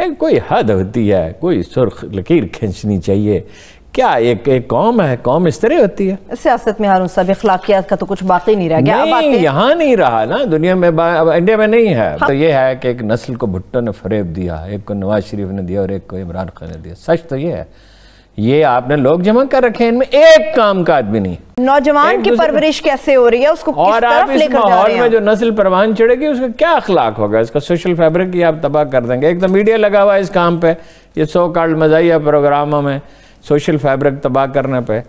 लेकिन कोई हद होती है कोई सुर्ख लकीर खींचनी चाहिए क्या एक एक कौम है कौम इस तरह होती है सियासत में हारून सब इखलाकियात का तो कुछ बाकी नहीं रह गया नहीं यहाँ नहीं रहा ना दुनिया में अब इंडिया में नहीं है हाँ। तो ये है कि एक नस्ल को भुट्टो ने फरेब दिया एक को नवाज शरीफ ने दिया और एक को इमरान खान ने दिया सच तो ये है ये आपने लोग जमा कर रखे हैं इनमें एक काम का आदमी नहीं नौजवान की परवरिश कैसे हो रही है उसको और किस आप इस माहौल में जो नस्ल परवान चढ़ेगी उसका क्या अखलाक होगा इसका सोशल फैब्रिक ही आप तबाह कर देंगे एक तो मीडिया लगा हुआ है इस काम पे ये सो कार्ड मजाया प्रोग्रामों में सोशल फैब्रिक तबाह करने पे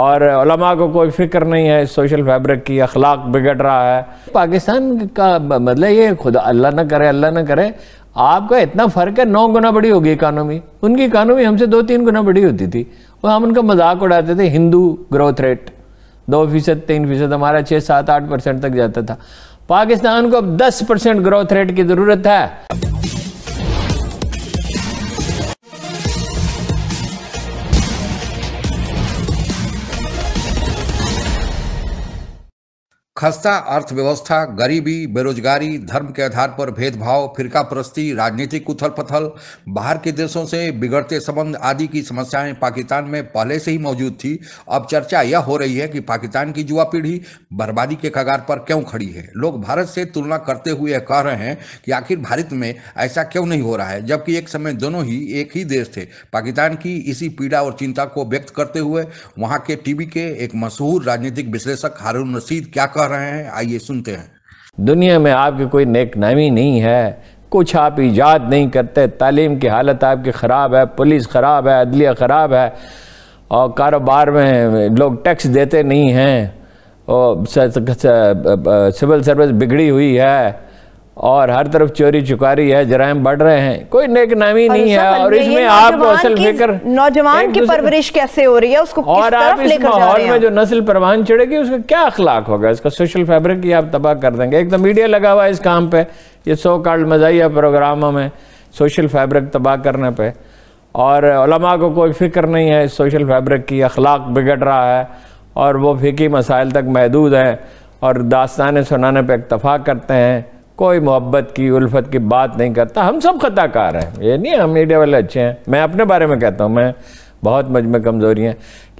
और उलमा को कोई फिक्र नहीं है सोशल फैब्रिक की अखलाक बिगड़ रहा है पाकिस्तान का मतलब ये खुदा अल्लाह ना करे अल्लाह ना करे आपका इतना फर्क है नौ गुना बड़ी होगी इकानोमी उनकी इकानोमी हमसे दो तीन गुना बड़ी होती थी और हम उनका मजाक उड़ाते थे हिंदू ग्रोथ रेट दो फीसद तीन फीसद हमारा छः सात आठ परसेंट तक जाता था पाकिस्तान को अब दस परसेंट ग्रोथ रेट की ज़रूरत है खस्ता अर्थव्यवस्था गरीबी बेरोजगारी धर्म के आधार पर भेदभाव फिरका परस्ती राजनीतिक उथल पथल बाहर के देशों से बिगड़ते संबंध आदि की समस्याएं पाकिस्तान में पहले से ही मौजूद थी अब चर्चा यह हो रही है कि पाकिस्तान की युवा पीढ़ी बर्बादी के कगार पर क्यों खड़ी है लोग भारत से तुलना करते हुए कह रहे हैं कि आखिर भारत में ऐसा क्यों नहीं हो रहा है जबकि एक समय दोनों ही एक ही देश थे पाकिस्तान की इसी पीड़ा और चिंता को व्यक्त करते हुए वहाँ के टीवी के एक मशहूर राजनीतिक विश्लेषक हारून रशीद क्या कह रहे हैं आइए सुनते हैं दुनिया में आपकी कोई नेक नामी नहीं है कुछ आप ईजाद नहीं करते तालीम की हालत आपकी ख़राब है पुलिस ख़राब है अदलिया ख़राब है और कारोबार में लोग टैक्स देते नहीं हैं और सिविल सर्विस बिगड़ी हुई है और हर तरफ चोरी चुकारी है जरायम बढ़ रहे हैं कोई नेक नामी नहीं है और इसमें आप असल फिक्र नौजवान की परवरिश कैसे हो रही है उसको और किस आप इस माहौल में जो नस्ल परवान चढ़ेगी उसका क्या अखलाक होगा इसका सोशल फैब्रिक ही आप तबाह कर देंगे एक तो मीडिया लगा हुआ है इस काम पे ये सो कार्ड मजाया प्रोग्रामों में सोशल फैब्रिक तबाह करने पर और को कोई फिक्र नहीं है इस सोशल फैब्रिक की अखलाक बिगड़ रहा है और वो फिकी मसाइल तक महदूद हैं और दास्तान सुनाने पर इतफाक़ करते हैं कोई मोहब्बत की उल्फत की बात नहीं करता हम सब खताकार हैं ये नहीं हम मीडिया वाले अच्छे हैं मैं अपने बारे में कहता हूँ मैं बहुत मज में कमज़ोरी है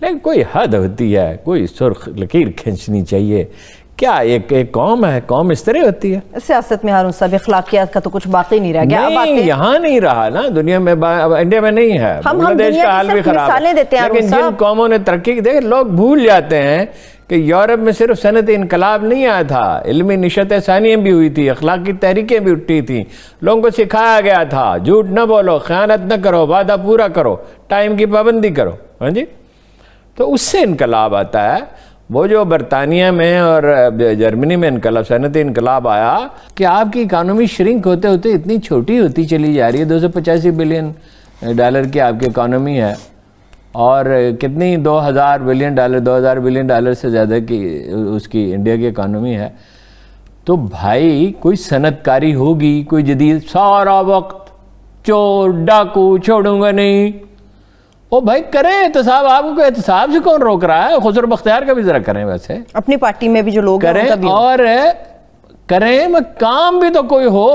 लेकिन कोई हद होती है कोई सुर्ख लकीर खींचनी चाहिए क्या एक एक कौम है कौम इस तरह होती है सियासत में हारून साहब अखलाकियात का तो कुछ बाकी नहीं रह गया नहीं यहाँ नहीं रहा ना दुनिया में इंडिया में नहीं है हम, हम का हाल भी खराब है लेकिन जिन कौमों ने तरक्की की देख लोग भूल जाते हैं कि यूरोप में सिर्फ सनत इनकलाब नहीं आया था इलमी नशत सानियाँ भी हुई थी अखलाकी तहरीकें भी उठी थी लोगों को सिखाया गया था झूठ न बोलो ख्यानत न करो वादा पूरा करो टाइम की पाबंदी करो हाँ जी तो उससे इनकलाब आता है वो जो बरतानिया में और जर्मनी में इनकलाब सनत इनकलाब आया कि आपकी इकानमी श्रिंक होते होते इतनी छोटी होती चली जा रही है दो बिलियन डॉलर की आपकी इकानमी है और कितनी 2000 बिलियन डॉलर 2000 बिलियन डॉलर से ज़्यादा की उसकी इंडिया की इकानमी है तो भाई कोई सनतकारी होगी कोई जदीद सारा वक्त चोर डाकू छोड़ूंगा नहीं ओ भाई करें एहतसाब आपको एहतसाब से कौन रोक रहा है खुसर बख्तियार का भी जरा करें वैसे अपनी पार्टी में भी जो लोग करें और करें मैं काम भी तो कोई हो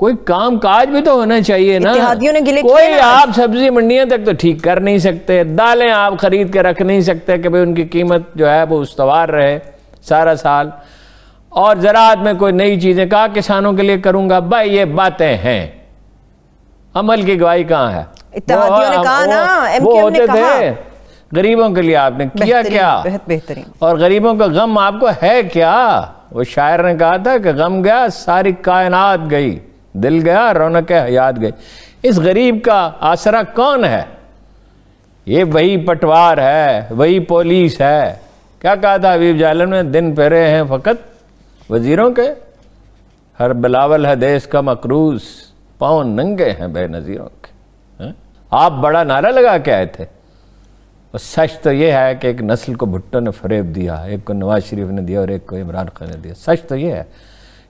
कोई काम काज भी तो होना चाहिए ना ने गिले कोई ना। आप सब्जी मंडियों तक तो ठीक कर नहीं सकते दालें आप खरीद के रख नहीं सकते कि भाई उनकी कीमत जो है वो उसवार रहे सारा साल और ज़रात में कोई नई चीज़ें कहा किसानों के लिए करूंगा भाई ये बातें हैं अमल की गवाही कहाँ है वो होते थे गरीबों के लिए आपने किया क्या बेहतरीन और गरीबों का गम आपको है क्या वो शायर ने कहा था कि गम गया सारी कायनात गई दिल गया रौनक याद गई इस गरीब का आसरा कौन है ये वही पटवार है वही पुलिस है क्या कहा था अबीब जालम ने दिन पेरे हैं फ़कत वजीरों के हर बिलावल है देश का मकरूज पाँव नंगे हैं नज़ीरों के है? आप बड़ा नारा लगा के आए थे और सच तो ये है कि एक नस्ल को भुट्टो ने फरेब दिया एक को नवाज शरीफ ने दिया और एक को इमरान खान ने दिया सच तो ये है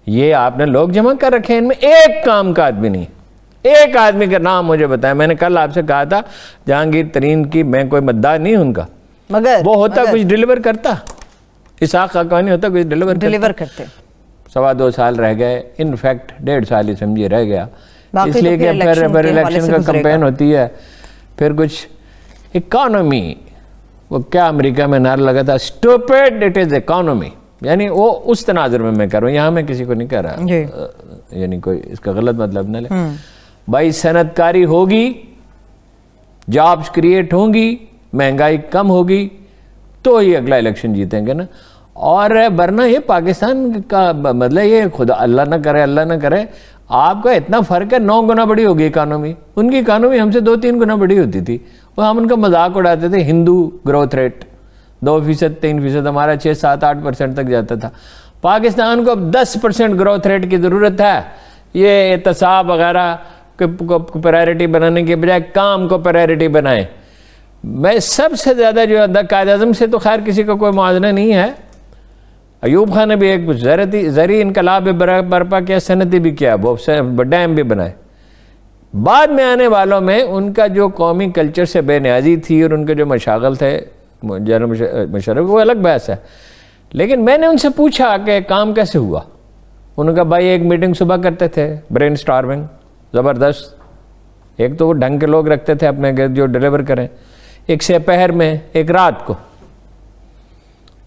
ये आपने लोग जमा कर रखे हैं इनमें एक काम का आदमी नहीं एक आदमी का नाम मुझे बताया मैंने कल आपसे कहा था जहांगीर तरीन की मैं कोई मद्दा नहीं उनका मगर वो होता मगर, कुछ डिलीवर करता इसाक का कहानी होता कुछ डिलीवर डिलीवर करते सवा दो साल रह गए इनफैक्ट डेढ़ साल ही समझिए रह गया तो इसलिए इलेक्शन का कंपेन होती है फिर कुछ इकोनॉमी वो क्या अमेरिका में नारा लगा था स्टोपेड इट इज इकोनॉमी यानी वो उस तनाजर में मैं कर रहा हूँ यहाँ मैं किसी को नहीं कह रहा यानी कोई इसका गलत मतलब ना ले हम्म। भाई सनतकारी होगी जॉब्स क्रिएट होंगी महंगाई कम होगी तो ही अगला इलेक्शन जीतेंगे ना और वरना ये पाकिस्तान का मतलब ये खुद अल्लाह ना करे अल्लाह ना करे आपका इतना फ़र्क है नौ गुना बड़ी होगी इकानोमी उनकी इकानोमी हमसे दो तीन गुना बड़ी होती थी वो हम उनका मजाक उड़ाते थे हिंदू ग्रोथ रेट दो फीसद तीन फीसद हमारा छः सात आठ परसेंट तक जाता था पाकिस्तान को अब दस परसेंट ग्रोथ रेट की ज़रूरत है ये एहतसाब वगैरह को प्रायोरिटी बनाने के बजाय काम को प्रायोरिटी बनाएं मैं सबसे ज़्यादा जो कायद अजम से तो खैर किसी का को कोई मुआवजा नहीं है अयूब खान ने भी एक जरती जरी इनकलाब बर्पा किया सनती भी किया वो डैम भी बनाए बाद में आने वालों में उनका जो कौमी कल्चर से बेनियाजी थी और उनके जो मशागल थे जनरल मुशरफ वो अलग बहस है लेकिन मैंने उनसे पूछा कि काम कैसे हुआ उनका भाई एक मीटिंग सुबह करते थे ब्रेन स्टारविंग ज़बरदस्त एक तो वो ढंग के लोग रखते थे अपने घर जो डिलीवर करें एक सपहर में एक रात को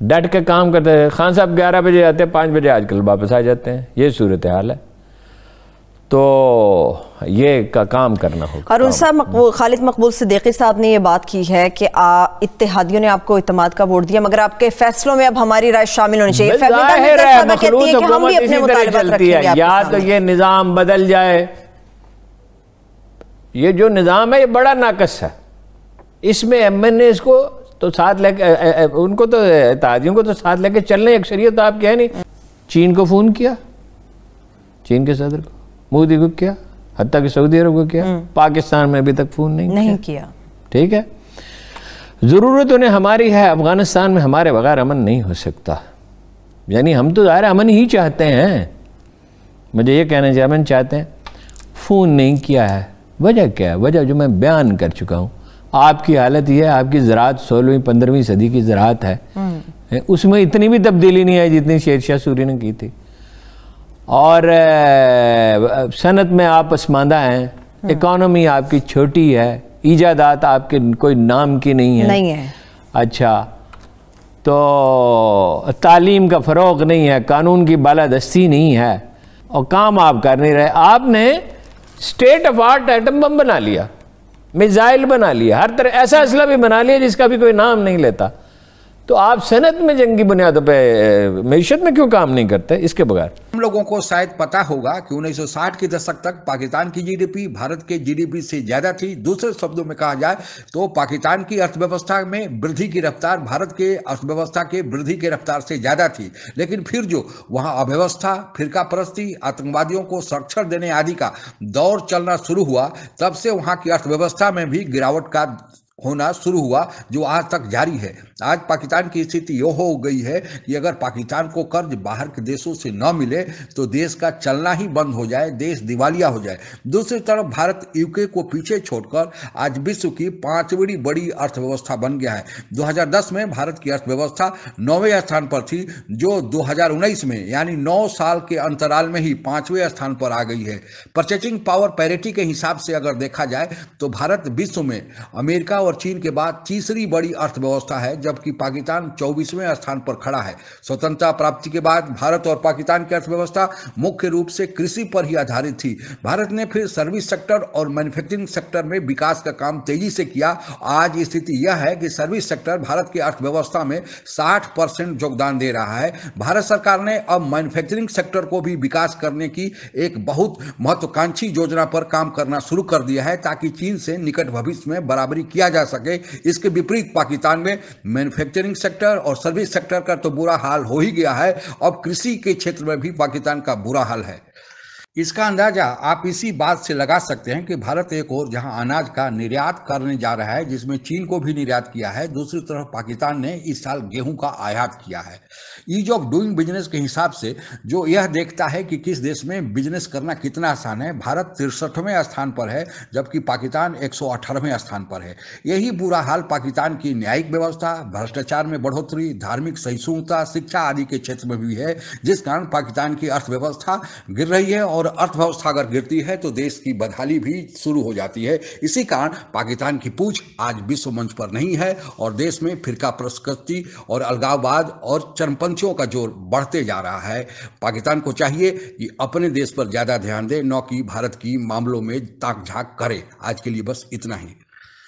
डट के काम करते थे खान साहब ग्यारह बजे आते हैं पाँच बजे आजकल वापस आ जाते हैं ये सूरत हाल है तो ये का काम करना होगा और उन खालिद मकबूल सदीकी साहब ने यह बात की है कि इतिहादियों ने आपको इतमाद का वोट दिया मगर आपके फैसलों में अब हमारी राय शामिल होनी चाहिए या तो ये निज़ाम बदल जाए ये जो निज़ाम है ये बड़ा नाकस है इसमें एम एन एस को तो साथ लेके उनको तो इतिहादियों को तो साथ लेके चलने अक्सरियत तो आपके नहीं चीन को फ़ोन किया चीन के सदर को मोदी को किया हत्या कि सऊदी अरब को किया हम्म। पाकिस्तान में अभी तक फोन नहीं नहीं किया ठीक है ज़रूरत उन्हें हमारी है अफ़गानिस्तान में हमारे बगैर अमन नहीं हो सकता यानी हम तो ज़ाहिर अमन ही चाहते हैं मुझे ये कहना चाहिए अमन चाहते हैं फ़ोन नहीं किया है वजह क्या है वजह जो मैं बयान कर चुका हूँ आपकी हालत यह है आपकी ज़रात सोलहवीं पंद्रहवीं सदी की ज़रात है हम्म। उसमें इतनी भी तब्दीली नहीं आई जितनी शेरशाह सूरी ने की थी और सनत में आप पसमानदा हैं हम्म। इकॉनमी आपकी छोटी है ईजादात आपके कोई नाम की नहीं है नहीं है अच्छा तो तालीम का फ़रोग नहीं है कानून की बालादस्ती नहीं है और काम आप कर नहीं रहे आपने state of art atom bomb बना लिया मिज़ाइल बना लिया हर तरह ऐसा असला भी बना लिया जिसका भी कोई नाम नहीं लेता तो आप सनत में जंगी बुनियादों पर मीशत में क्यों काम नहीं करते इसके बगैर हम लोगों को शायद पता होगा कि 1960 के दशक तक पाकिस्तान की जीडीपी भारत के जीडीपी से ज़्यादा थी दूसरे शब्दों में कहा जाए तो पाकिस्तान की अर्थव्यवस्था में वृद्धि की रफ्तार भारत के अर्थव्यवस्था के वृद्धि की रफ्तार से ज़्यादा थी लेकिन फिर जो वहाँ अव्यवस्था फिरका परस्ती आतंकवादियों को संरक्षण देने आदि का दौर चलना शुरू हुआ तब से वहाँ की अर्थव्यवस्था में भी गिरावट का होना शुरू हुआ जो आज तक जारी है आज पाकिस्तान की स्थिति यह हो गई है कि अगर पाकिस्तान को कर्ज बाहर के देशों से न मिले तो देश का चलना ही बंद हो जाए देश दिवालिया हो जाए दूसरी तरफ भारत यूके को पीछे छोड़कर आज विश्व की पांचवी बड़ी अर्थव्यवस्था बन गया है 2010 में भारत की अर्थव्यवस्था नौवें स्थान पर थी जो दो में यानी नौ साल के अंतराल में ही पाँचवें स्थान पर आ गई है परचेसिंग पावर पैरिटी के हिसाब से अगर देखा जाए तो भारत विश्व में अमेरिका और चीन के बाद तीसरी बड़ी अर्थव्यवस्था है जब जबकि पाकिस्तान चौबीसवें स्थान पर खड़ा है स्वतंत्रता प्राप्ति के बाद भारत और पाकिस्तान की अर्थव्यवस्था मुख्य रूप से कृषि पर ही आधारित थी भारत ने फिर सर्विस सेक्टर और मैन्युफैक्चरिंग सेक्टर में विकास का काम तेजी से किया आज स्थिति यह है कि सर्विस सेक्टर भारत की अर्थव्यवस्था में साठ योगदान दे रहा है भारत सरकार ने अब मैन्युफैक्चरिंग सेक्टर को भी विकास करने की एक बहुत महत्वाकांक्षी योजना पर काम करना शुरू कर दिया है ताकि चीन से निकट भविष्य में बराबरी किया जा सके इसके विपरीत पाकिस्तान में मैन्युफैक्चरिंग सेक्टर और सर्विस सेक्टर का तो बुरा हाल हो ही गया है अब कृषि के क्षेत्र में भी पाकिस्तान का बुरा हाल है इसका अंदाजा आप इसी बात से लगा सकते हैं कि भारत एक और जहां अनाज का निर्यात करने जा रहा है जिसमें चीन को भी निर्यात किया है दूसरी तरफ पाकिस्तान ने इस साल गेहूं का आयात किया है ईज ऑफ डूइंग बिजनेस के हिसाब से जो यह देखता है कि किस देश में बिजनेस करना कितना आसान है भारत तिरसठवें स्थान पर है जबकि पाकिस्तान एक स्थान पर है यही बुरा हाल पाकिस्तान की न्यायिक व्यवस्था भ्रष्टाचार में बढ़ोतरी धार्मिक सहिष्णुता शिक्षा आदि के क्षेत्र में भी है जिस कारण पाकिस्तान की अर्थव्यवस्था गिर रही है और और अर्थव्यवस्था अगर गिरती है तो देश की बदहाली भी शुरू हो जाती है इसी कारण पाकिस्तान की पूछ आज विश्व मंच पर नहीं है और देश में फिरका प्रस्कृति और अलगाववाद और चरमपंथियों का जोर बढ़ते जा रहा है पाकिस्तान को चाहिए कि अपने देश पर ज़्यादा ध्यान दें न कि भारत की मामलों में ताक झाक करें आज के लिए बस इतना ही